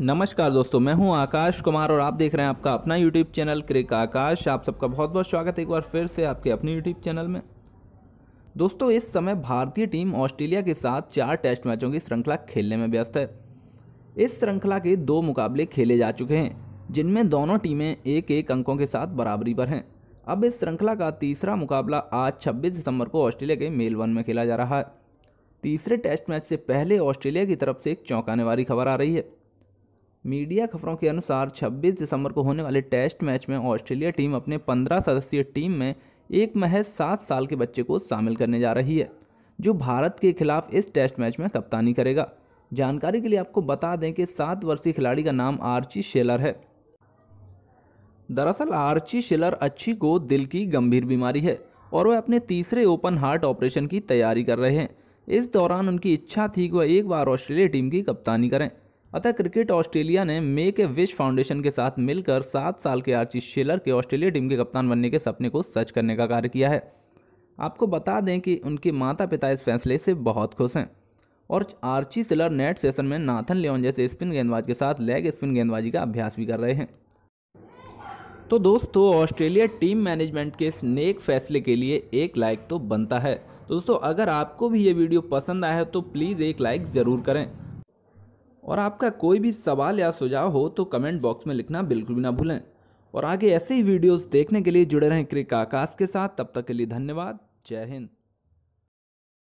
नमस्कार दोस्तों मैं हूं आकाश कुमार और आप देख रहे हैं आपका अपना यूट्यूब चैनल क्रिक आकाश आप सबका बहुत बहुत स्वागत है एक बार फिर से आपके अपने यूट्यूब चैनल में दोस्तों इस समय भारतीय टीम ऑस्ट्रेलिया के साथ चार टेस्ट मैचों की श्रृंखला खेलने में व्यस्त है इस श्रृंखला के दो मुकाबले खेले जा चुके हैं जिनमें दोनों टीमें एक एक अंकों के साथ बराबरी पर हैं अब इस श्रृंखला का तीसरा मुकाबला आज छब्बीस दिसंबर को ऑस्ट्रेलिया के मेलबर्न में खेला जा रहा है तीसरे टेस्ट मैच से पहले ऑस्ट्रेलिया की तरफ से एक चौंकाने वाली खबर आ रही है मीडिया खबरों के अनुसार 26 दिसंबर को होने वाले टेस्ट मैच में ऑस्ट्रेलिया टीम अपने 15 सदस्यीय टीम में एक महज सात साल के बच्चे को शामिल करने जा रही है जो भारत के खिलाफ इस टेस्ट मैच में कप्तानी करेगा जानकारी के लिए आपको बता दें कि सात वर्षीय खिलाड़ी का नाम आर्ची शेलर है दरअसल आर्ची शेलर अच्छी को दिल की गंभीर बीमारी है और वह अपने तीसरे ओपन हार्ट ऑपरेशन की तैयारी कर रहे हैं इस दौरान उनकी इच्छा थी कि वह एक बार ऑस्ट्रेलिया टीम की कप्तानी करें अतः क्रिकेट ऑस्ट्रेलिया ने मेक ए विश फाउंडेशन के साथ मिलकर सात साल के आर्ची शेलर के ऑस्ट्रेलिया टीम के कप्तान बनने के सपने को सच करने का कार्य किया है आपको बता दें कि उनके माता पिता इस फैसले से बहुत खुश हैं और आर्ची सिलर नेट सेशन में नाथन लियोन जैसे स्पिन गेंदबाज के साथ लेग स्पिन गेंदबाजी का अभ्यास भी कर रहे हैं तो दोस्तों ऑस्ट्रेलिया टीम मैनेजमेंट के इस नेक फैसले के लिए एक लाइक तो बनता है तो दोस्तों अगर आपको भी ये वीडियो पसंद आया है तो प्लीज़ एक लाइक ज़रूर करें और आपका कोई भी सवाल या सुझाव हो तो कमेंट बॉक्स में लिखना बिल्कुल भी ना भूलें और आगे ऐसे ही वीडियोस देखने के लिए जुड़े रहें क्रिक आकाश के साथ तब तक के लिए धन्यवाद जय हिंद